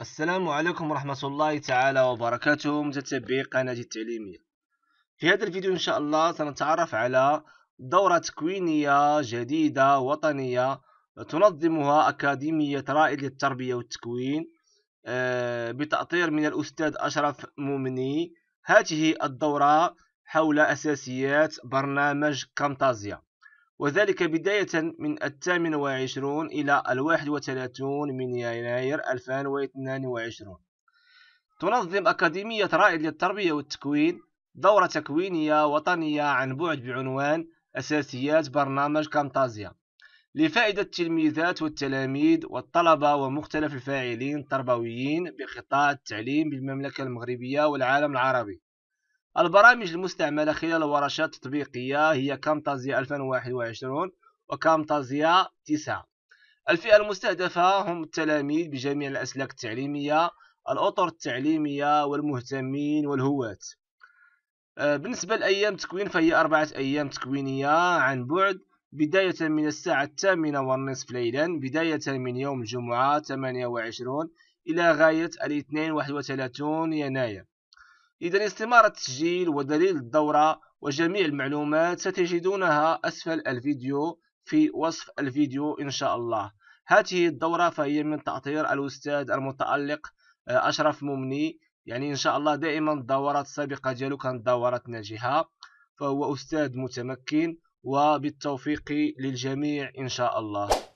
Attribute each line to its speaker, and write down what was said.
Speaker 1: السلام عليكم ورحمة الله تعالى وبركاته متتبعي قناة التعليمية في هذا الفيديو إن شاء الله سنتعرف على دورة تكوينية جديدة وطنية تنظمها أكاديمية رائد للتربية والتكوين آه، بتأطير من الأستاذ أشرف مؤمني هذه الدورة حول أساسيات برنامج كامتازيا وذلك بداية من الثامن وعشرون إلى الواحد وثلاثون من يناير 2022 تنظم أكاديمية رائد للتربية والتكوين دورة تكوينية وطنية عن بعد بعنوان أساسيات برنامج كامتازيا لفائدة التلميذات والتلاميذ والطلبة ومختلف الفاعلين التربويين بقطاع التعليم بالمملكة المغربية والعالم العربي البرامج المستعملة خلال ورشات تطبيقية هي كامتازيا 2021 وكامتازيا 9 الفئة المستهدفة هم التلاميذ بجميع الأسلاك التعليمية الأطر التعليمية والمهتمين والهواة آه، بالنسبة لأيام تكوين فهي أربعة أيام تكوينية عن بعد بداية من الساعة الثامنة والنصف ليلا بداية من يوم الجمعة 28 إلى غاية الاثنين 31 يناير إذا استمارة التسجيل ودليل الدورة وجميع المعلومات ستجدونها أسفل الفيديو في وصف الفيديو إن شاء الله هذه الدورة فهي من تأطير الأستاذ المتألق آه، أشرف ممني يعني إن شاء الله دائما الدورات السابقة ديالو كانت دورات ناجحة فهو أستاذ متمكن وبالتوفيق للجميع إن شاء الله